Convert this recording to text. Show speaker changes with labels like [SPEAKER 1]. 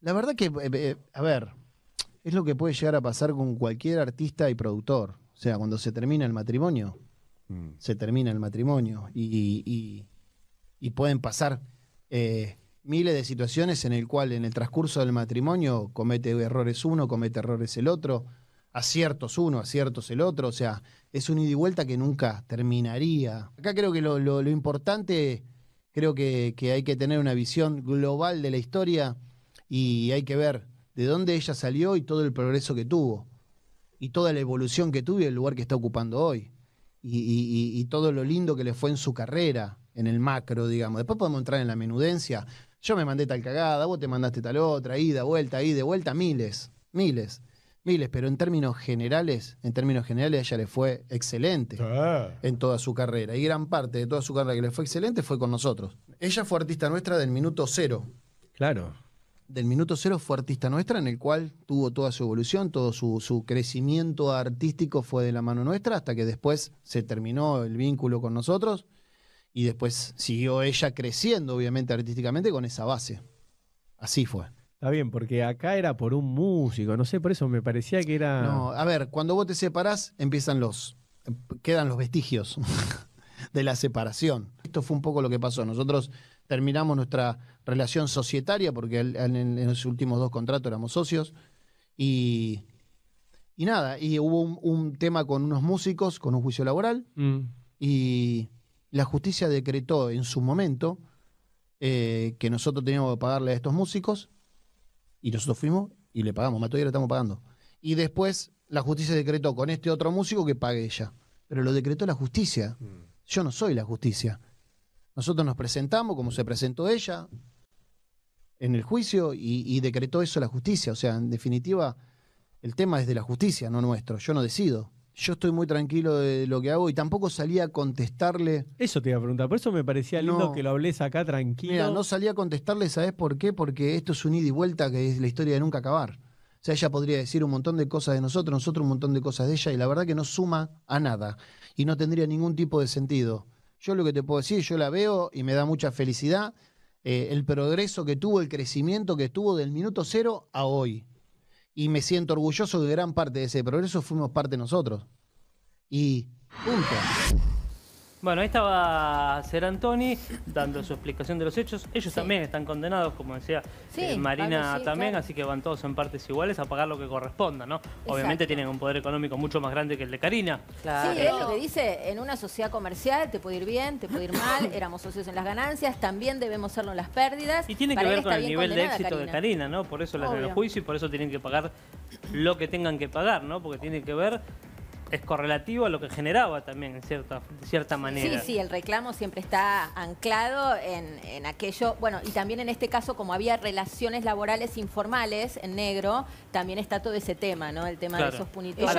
[SPEAKER 1] La verdad que, eh, eh, a ver, es lo que puede llegar a pasar con cualquier artista y productor. O sea, cuando se termina el matrimonio, mm. se termina el matrimonio y, pueden pasar eh, miles de situaciones en el cual en el transcurso del matrimonio comete errores uno, comete errores el otro, aciertos uno, aciertos el otro. O sea, es un ida y vuelta que nunca terminaría. Acá creo que lo importante Creo que, hay que tener una visión global de la historia y hay que ver de dónde ella salió y todo el progreso que tuvo, y toda la evolución que tuvo y el lugar que está ocupando hoy, y, y todo lo lindo que le fue en su carrera, en el macro, digamos. Después podemos entrar en la menudencia. Yo me mandé tal cagada, vos te mandaste tal otra, ida, vuelta, ida, vuelta, miles, miles miles, pero en términos generales, en términos generales ella le fue excelente en toda su carrera. Y gran parte de toda su carrera que le fue excelente fue con nosotros. Ella fue artista nuestra del minuto cero. Claro. Del minuto cero fue artista nuestra, en el cual tuvo toda su evolución, todo su crecimiento artístico fue de la mano nuestra, hasta que después se terminó el vínculo con nosotros y después siguió ella creciendo, obviamente, artísticamente con esa base. Así fue. Está bien, porque acá era por un músico, no sé, por eso me parecía que era. No, a ver, cuando vos te separás, empiezan los. quedan los vestigios de la separación. Esto fue un poco lo que pasó. Nosotros terminamos nuestra relación societaria, porque en, los últimos dos contratos éramos socios, y. y nada, y hubo un, tema con unos músicos, con un juicio laboral, mm. y la justicia decretó en su momento eh, que nosotros teníamos que pagarle a estos músicos y nosotros fuimos y le pagamos. y le estamos pagando. Y después la justicia decretó con este otro músico que pague ella. Pero lo decretó la justicia. Mm. Yo no soy la justicia. Nosotros nos presentamos como se presentó ella en el juicio y decretó eso la justicia. O sea, en definitiva, el tema es de la justicia, no nuestro. Yo no decido yo estoy muy tranquilo de lo que hago y tampoco salía a contestarle. Eso te iba a preguntar, por eso me parecía lindo que lo hables acá tranquilo. Mira, no salía a contestarle, ¿sabes por qué? Porque esto es un ida y vuelta que es la historia de nunca acabar. O sea, ella podría decir un montón de cosas de nosotros, nosotros un montón de cosas de ella, y la verdad que no suma a nada y no tendría ningún tipo de sentido. Yo lo que te puedo decir, yo la veo y me da mucha felicidad eh, el progreso que tuvo, el crecimiento que tuvo del minuto cero a hoy y me siento orgulloso de gran parte de ese progreso fuimos parte nosotros. Y punto.
[SPEAKER 2] Bueno, ahí estaba Ser Antoni dando su explicación de los hechos. Ellos también están condenados, como decía eh, Marina también, así que van todos en partes iguales a pagar lo que corresponda, ¿no? Obviamente tienen un poder económico mucho más grande que el de Karina. Sí, es lo que dice, en una sociedad comercial te puede ir bien, te puede ir mal, éramos socios en las ganancias, también debemos serlo en las pérdidas. Y tiene que ver con el nivel de éxito de Karina, ¿no? Por eso la del juicio y por eso tienen que pagar lo que tengan que pagar, ¿no? Porque tiene que ver es correlativo a lo que generaba también, en cierta, de cierta manera. Sí, sí, el reclamo siempre está anclado en, en, aquello, bueno, y también en este caso, como había relaciones laborales informales en negro, también está todo ese tema, ¿no? El tema de esos punitivos.